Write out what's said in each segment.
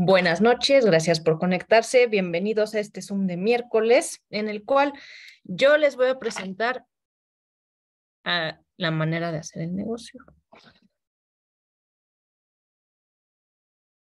Buenas noches, gracias por conectarse. Bienvenidos a este Zoom de miércoles, en el cual yo les voy a presentar la manera de hacer el negocio.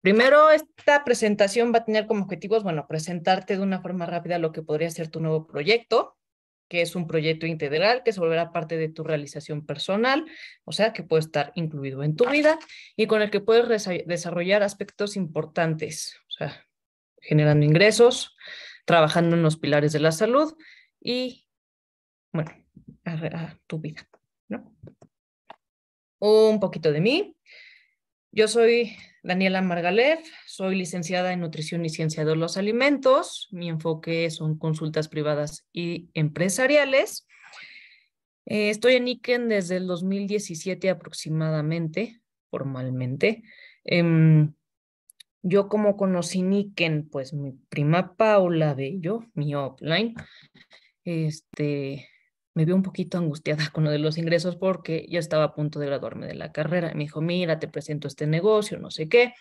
Primero, esta presentación va a tener como objetivos, bueno, presentarte de una forma rápida lo que podría ser tu nuevo proyecto, que es un proyecto integral que se volverá parte de tu realización personal, o sea, que puede estar incluido en tu vida y con el que puedes desarrollar aspectos importantes, o sea, generando ingresos, trabajando en los pilares de la salud y, bueno, a, tu vida, ¿no? Un poquito de mí. Yo soy Daniela Margalef, soy licenciada en Nutrición y Ciencia de los Alimentos. Mi enfoque son consultas privadas y empresariales. Eh, estoy en Iken desde el 2017 aproximadamente, formalmente. Em, yo como conocí Niken, pues mi prima Paula Bello, mi offline, este, me vio un poquito angustiada con lo de los ingresos porque ya estaba a punto de graduarme de la carrera. me dijo, mira, te presento este negocio, no sé qué,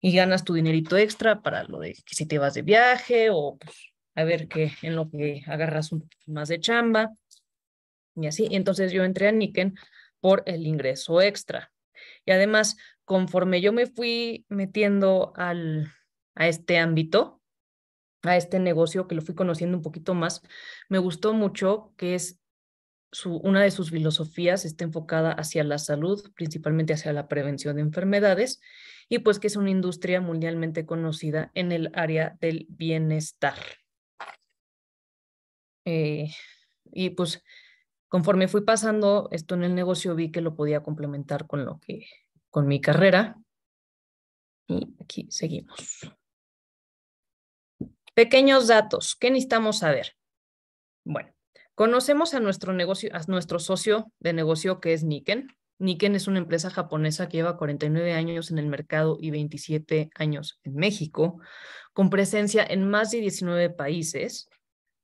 y ganas tu dinerito extra para lo de que si te vas de viaje o pues, a ver qué, en lo que agarras un poquito más de chamba. Y así, y entonces yo entré a Niken por el ingreso extra. Y además, conforme yo me fui metiendo al, a este ámbito, a este negocio que lo fui conociendo un poquito más, me gustó mucho que es una de sus filosofías está enfocada hacia la salud, principalmente hacia la prevención de enfermedades, y pues que es una industria mundialmente conocida en el área del bienestar. Eh, y pues conforme fui pasando esto en el negocio, vi que lo podía complementar con lo que, con mi carrera. Y aquí seguimos. Pequeños datos, ¿qué necesitamos saber? Bueno, conocemos a nuestro negocio, a nuestro socio de negocio que es Nikken. Nikken es una empresa japonesa que lleva 49 años en el mercado y 27 años en México, con presencia en más de 19 países.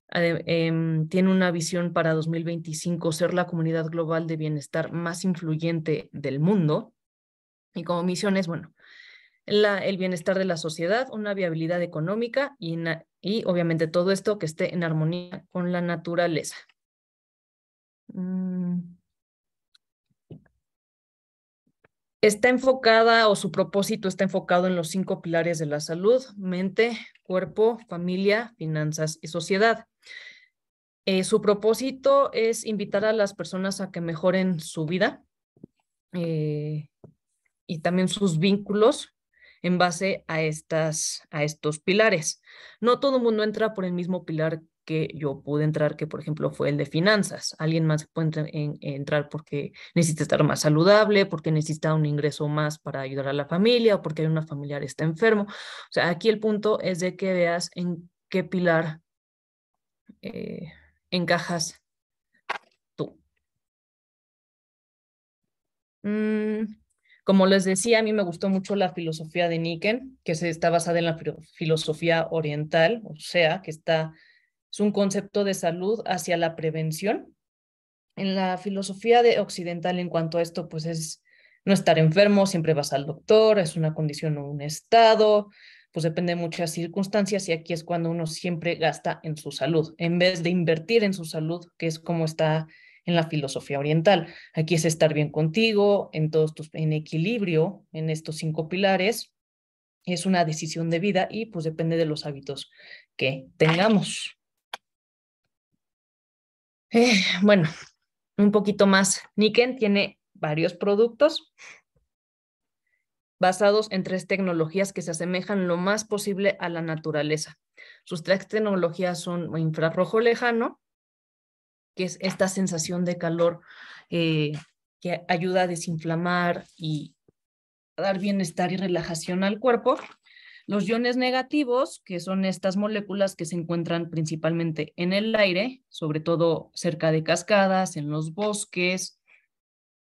Em, tiene una visión para 2025 ser la comunidad global de bienestar más influyente del mundo. Y como misión es, bueno, el bienestar de la sociedad, una viabilidad económica y, obviamente todo esto que esté en armonía con la naturaleza. Mm. Está enfocada o su propósito está enfocado en los cinco pilares de la salud, mente, cuerpo, familia, finanzas y sociedad. Eh, su propósito es invitar a las personas a que mejoren su vida eh, y también sus vínculos en base a, estas, a estos pilares. No todo el mundo entra por el mismo pilar que yo pude entrar, que por ejemplo fue el de finanzas. Alguien más puede entrar porque necesita estar más saludable, porque necesita un ingreso más para ayudar a la familia o porque hay una familiar que está enfermo. O sea, aquí el punto es de que veas en qué pilar eh, encajas tú. Mm, como les decía, a mí me gustó mucho la filosofía de Niken, que se está basada en la filosofía oriental, o sea, que está, es un concepto de salud hacia la prevención. En la filosofía de occidental en cuanto a esto, pues es no estar enfermo, siempre vas al doctor, es una condición o un estado, pues depende de muchas circunstancias y aquí es cuando uno siempre gasta en su salud, en vez de invertir en su salud, que es como está en la filosofía oriental. Aquí es estar bien contigo, en todos tus, en equilibrio, en estos cinco pilares. Es una decisión de vida y pues depende de los hábitos que tengamos. Eh, bueno, un poquito más. Niken tiene varios productos basados en tres tecnologías que se asemejan lo más posible a la naturaleza. Sus tres tecnologías son infrarrojo lejano, que es esta sensación de calor eh, que ayuda a desinflamar y a dar bienestar y relajación al cuerpo. Los iones negativos, que son estas moléculas que se encuentran principalmente en el aire, sobre todo cerca de cascadas, en los bosques,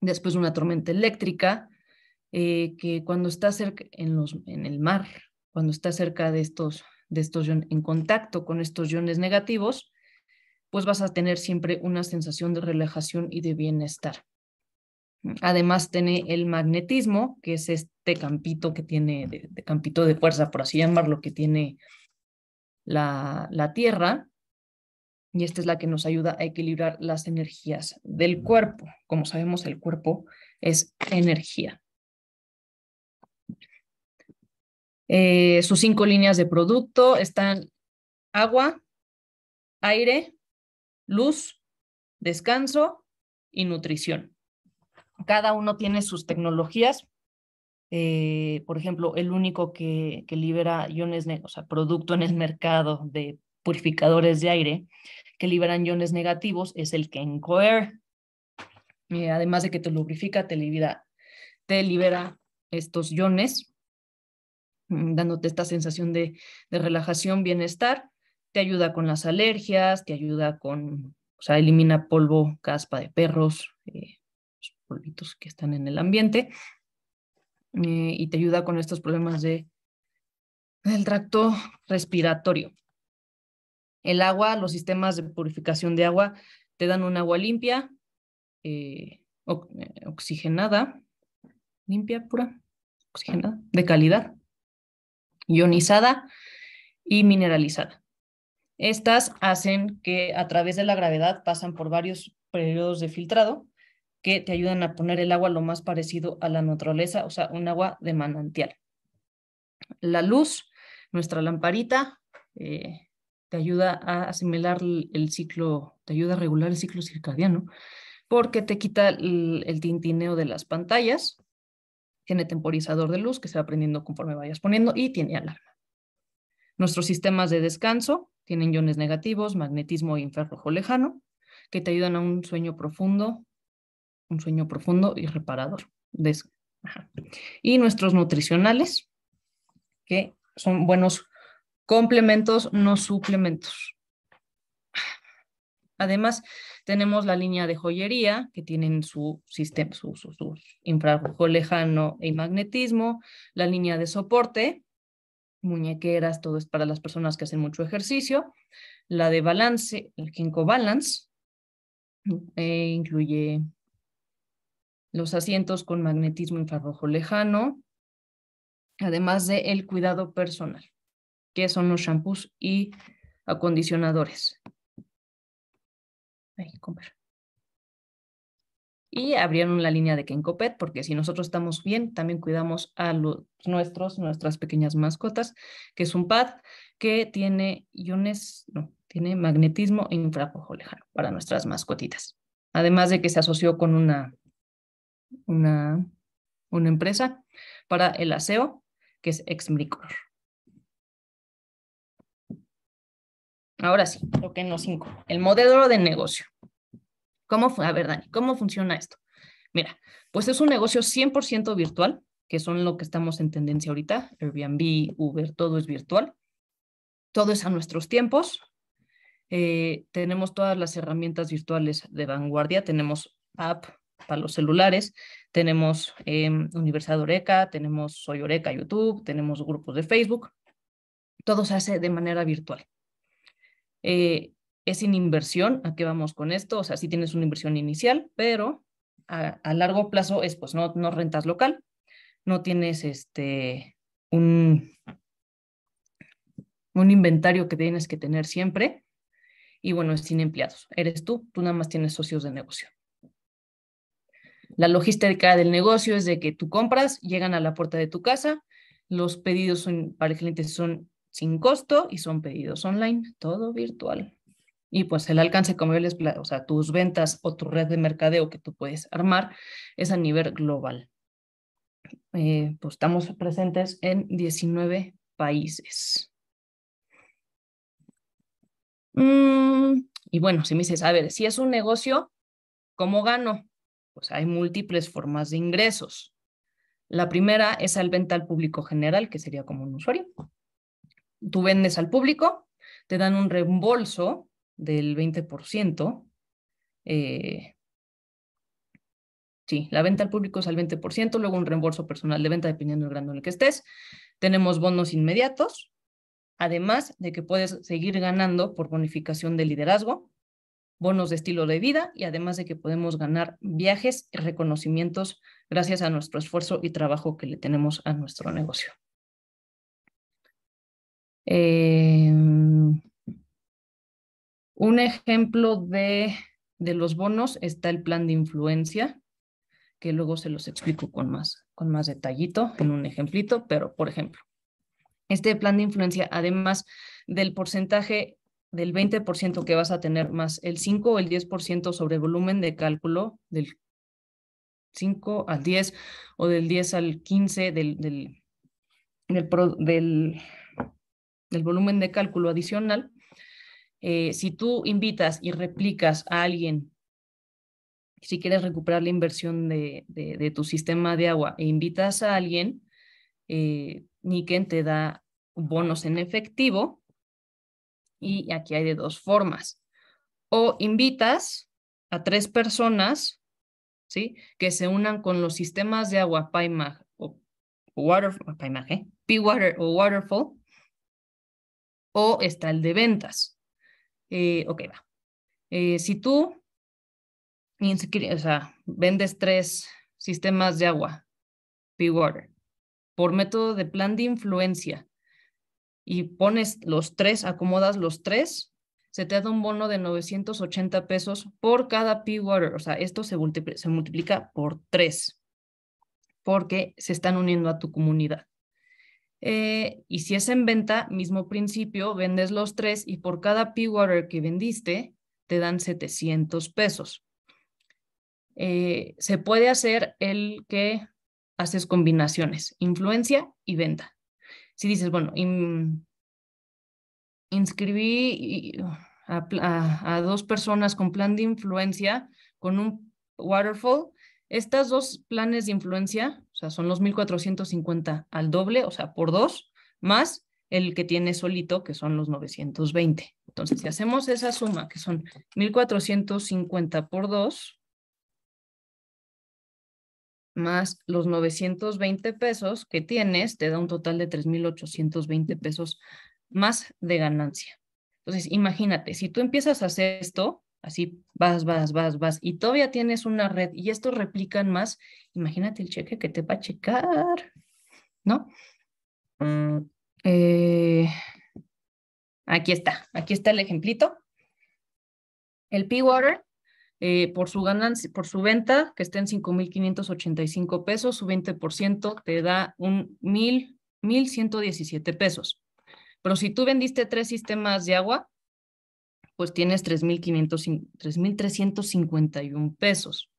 después de una tormenta eléctrica, eh, que cuando está cerca en, los, en el mar, cuando está cerca de estos, de estos en contacto con estos iones negativos, pues vas a tener siempre una sensación de relajación y de bienestar. Además tiene el magnetismo, que es este campito que tiene, de, campito de fuerza, por así llamarlo, que tiene la, Tierra. Y esta es la que nos ayuda a equilibrar las energías del cuerpo. Como sabemos, el cuerpo es energía. Eh, sus cinco líneas de producto están agua, aire, luz, descanso y nutrición. Cada uno tiene sus tecnologías. Eh, por ejemplo, el único que, libera iones, o sea, producto en el mercado de purificadores de aire que liberan iones negativos es el que además de que te lubrifica, te libera, te libera estos iones, mm, dándote esta sensación de, de relajación, bienestar te ayuda con las alergias, te ayuda con, o sea, elimina polvo, caspa de perros, eh, los polvitos que están en el ambiente, eh, y te ayuda con estos problemas de, del tracto respiratorio. El agua, los sistemas de purificación de agua te dan un agua limpia, eh, oxigenada, limpia, pura, oxigenada, de calidad, ionizada y mineralizada. Estas hacen que a través de la gravedad pasan por varios periodos de filtrado que te ayudan a poner el agua lo más parecido a la naturaleza, o sea, un agua de manantial. La luz, nuestra lamparita, eh, te ayuda a asimilar el ciclo, te ayuda a regular el ciclo circadiano, porque te quita el, el tintineo de las pantallas, tiene temporizador de luz que se va prendiendo conforme vayas poniendo y tiene alarma. Nuestros sistemas de descanso, tienen iones negativos, magnetismo e infrarrojo lejano, que te ayudan a un sueño profundo, un sueño profundo y reparador. Y nuestros nutricionales, que son buenos complementos, no suplementos. Además, tenemos la línea de joyería, que tienen su sistema, su, su infrarrojo lejano y magnetismo, la línea de soporte, muñequeras, todo es para las personas que hacen mucho ejercicio. La de balance, el Ginkgo Balance, eh, incluye los asientos con magnetismo infrarrojo lejano, además de el cuidado personal, que son los shampoos y acondicionadores. Ahí, comer y abrieron la línea de Kencopet, porque si nosotros estamos bien, también cuidamos a los nuestros, nuestras pequeñas mascotas, que es un pad que tiene iones, no, tiene magnetismo e infrarrojo lejano para nuestras mascotitas. Además de que se asoció con una, una, una empresa para el aseo, que es exmicolor. Ahora sí, lo que no cinco, el modelo de negocio. ¿Cómo, a ver, Dani, ¿cómo funciona esto? Mira, pues es un negocio 100% virtual, que son lo que estamos en tendencia ahorita, Airbnb, Uber, todo es virtual, todo es a nuestros tiempos, eh, tenemos todas las herramientas virtuales de vanguardia, tenemos app para los celulares, tenemos em, Universidad Oreca, tenemos Soy Oreca YouTube, tenemos grupos de Facebook, todo se hace de manera virtual. Eh, es sin inversión. ¿A qué vamos con esto? O sea, sí tienes una inversión inicial, pero a, largo plazo es, pues, no, rentas local, no tienes este, un, inventario que tienes que tener siempre. Y bueno, es sin empleados. Eres tú, tú nada más tienes socios de negocio. La logística del negocio es de que tú compras, llegan a la puerta de tu casa, los pedidos para el cliente son sin costo y son pedidos online, todo virtual y pues el alcance, como yo les o sea, tus ventas o tu red de mercadeo que tú puedes armar es a nivel global. Eh, pues estamos presentes en 19 países. Mm, y bueno, si me dices, a ver, si es un negocio, ¿cómo gano? Pues hay múltiples formas de ingresos. La primera es al venta al público general, que sería como un usuario. Tú vendes al público, te dan un reembolso del 20%. Eh, sí, la venta al público es al 20%, luego un reembolso personal de venta dependiendo del grado en el que estés. Tenemos bonos inmediatos, además de que puedes seguir ganando por bonificación de liderazgo, bonos de estilo de vida y además de que podemos ganar viajes y reconocimientos gracias a nuestro esfuerzo y trabajo que le tenemos a nuestro negocio. Eh... Un ejemplo de, los bonos está el plan de influencia, que luego se los explico con más, con más detallito en un ejemplito, pero por ejemplo, este plan de influencia, además del porcentaje del 20% que vas a tener más el 5 o el 10% sobre volumen de cálculo del 5 al 10 o del 10 al 15 del, del volumen de cálculo adicional, eh, si tú invitas y replicas a alguien, si quieres recuperar la inversión de, tu sistema de agua e invitas a alguien, eh, te da bonos en efectivo y aquí hay de dos formas. O invitas a tres personas ¿sí? que se unan con los sistemas de agua PyMag o Water, ¿eh? o Waterfall, o está el de ventas. Eh, ok, va. Eh, si tú vendes tres sistemas de agua, P-Water, por método de plan de influencia y pones los tres, acomodas los tres, se te da un bono de 980 pesos por cada P-Water. O sea, esto se multiplica por tres porque se están uniendo a tu comunidad. Eh, y si es en venta, mismo principio, vendes los tres y por cada P-Water que vendiste, te dan 700 pesos. Eh, se puede hacer el que haces combinaciones, influencia y venta. Si dices, bueno, inscribí a, dos personas con plan de influencia, con un waterfall, estas dos planes de influencia o sea, son los 1450 al doble, o sea, por dos, más el que tiene solito, que son los 920. Entonces, si hacemos esa suma, que son 1450 por dos, más los 920 pesos que tienes, te da un total de 3.820 pesos más de ganancia. Entonces, imagínate, si tú empiezas a hacer esto, Así vas, vas, vas, vas. Y todavía tienes una red y estos replican más. Imagínate el cheque que te va a checar, ¿no? Mm, eh, aquí está, aquí está el ejemplito. El P-Water, eh, por su ganancia, por su venta, que está en 5.585 pesos, su 20% te da un 1.117 pesos. Pero si tú vendiste tres sistemas de agua, pues tienes 3.351 pesos.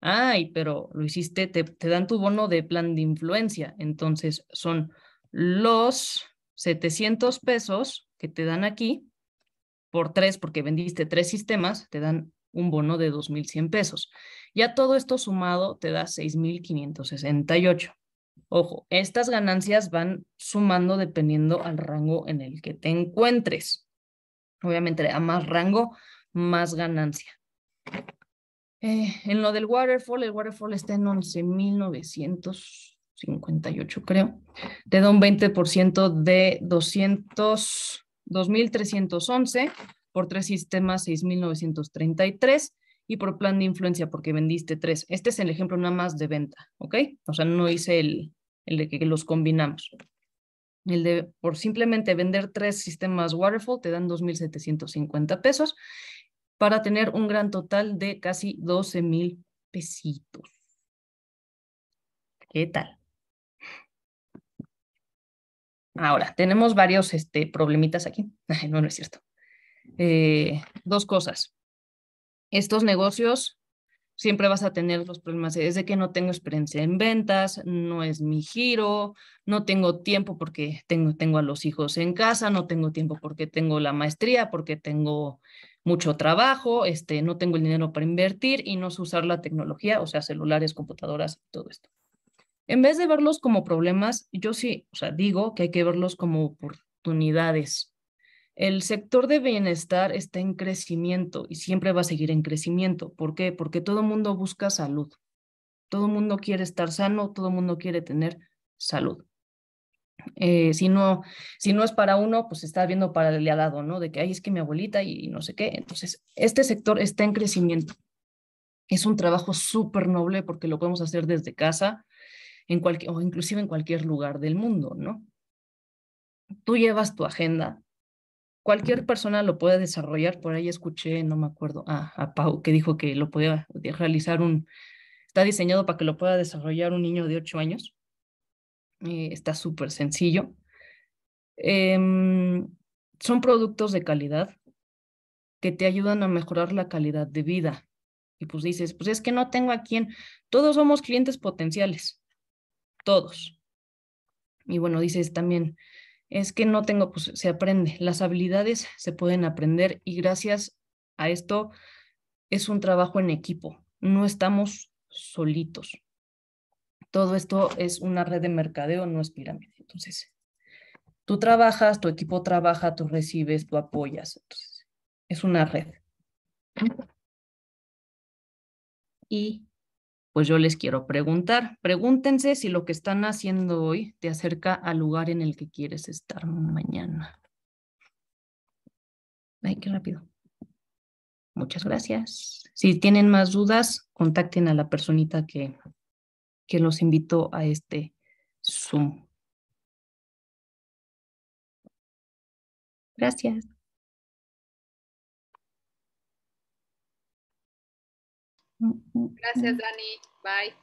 Ay, pero lo hiciste, te, dan tu bono de plan de influencia. Entonces son los 700 pesos que te dan aquí por tres, porque vendiste tres sistemas, te dan un bono de 2.100 pesos. Ya todo esto sumado te da 6.568. Ojo, estas ganancias van sumando dependiendo al rango en el que te encuentres. Obviamente, a más rango, más ganancia. Eh, en lo del waterfall, el waterfall está en 11.958, creo. Te da un 20% de 200, 2.311 por tres sistemas, 6.933 y por plan de influencia, porque vendiste tres. Este es el ejemplo nada más de venta, ¿ok? O sea, no hice el, el de que los combinamos. El de por simplemente vender tres sistemas Waterfall te dan 2.750 pesos para tener un gran total de casi 12.000 mil pesitos. ¿Qué tal? Ahora, tenemos varios este, problemitas aquí. no, no es cierto. Eh, dos cosas. Estos negocios siempre vas a tener los problemas es de que no tengo experiencia en ventas, no es mi giro, no tengo tiempo porque tengo, tengo a los hijos en casa, no tengo tiempo porque tengo la maestría, porque tengo mucho trabajo, este, no tengo el dinero para invertir y no sé usar la tecnología, o sea, celulares, computadoras, todo esto. En vez de verlos como problemas, yo sí, o sea, digo que hay que verlos como oportunidades. El sector de bienestar está en crecimiento y siempre va a seguir en crecimiento. ¿Por qué? Porque todo el mundo busca salud. Todo mundo quiere estar sano, todo mundo quiere tener salud. Eh, si, no, si no es para uno, pues está viendo para el lado, ¿no? De que, ay, es que mi abuelita y no sé qué. Entonces, este sector está en crecimiento. Es un trabajo súper noble porque lo podemos hacer desde casa en cualquier, o inclusive en cualquier lugar del mundo, ¿no? Tú llevas tu agenda, cualquier persona lo puede desarrollar. Por ahí escuché, no me acuerdo, a, Pau, que dijo que lo podía realizar un, está diseñado para que lo pueda desarrollar un niño de 8 años. Eh, está súper sencillo. Em, son productos de calidad que te ayudan a mejorar la calidad de vida. Y pues dices, pues es que no tengo a quién. Todos somos clientes potenciales, todos. Y bueno, dices también, es que no tengo, pues se aprende. Las habilidades se pueden aprender y gracias a esto es un trabajo en equipo, no estamos solitos. Todo esto es una red de mercadeo, no es pirámide. Entonces, tú trabajas, tu equipo trabaja, tú recibes, tú apoyas. Entonces, es una red. Y pues yo les quiero preguntar, pregúntense si lo que están haciendo hoy te acerca al lugar en el que quieres estar mañana. Ay, qué rápido. Muchas gracias. Si tienen más dudas, contacten a la personita que, que los invitó a este Zoom. Gracias. Gracias, Dani. Bye.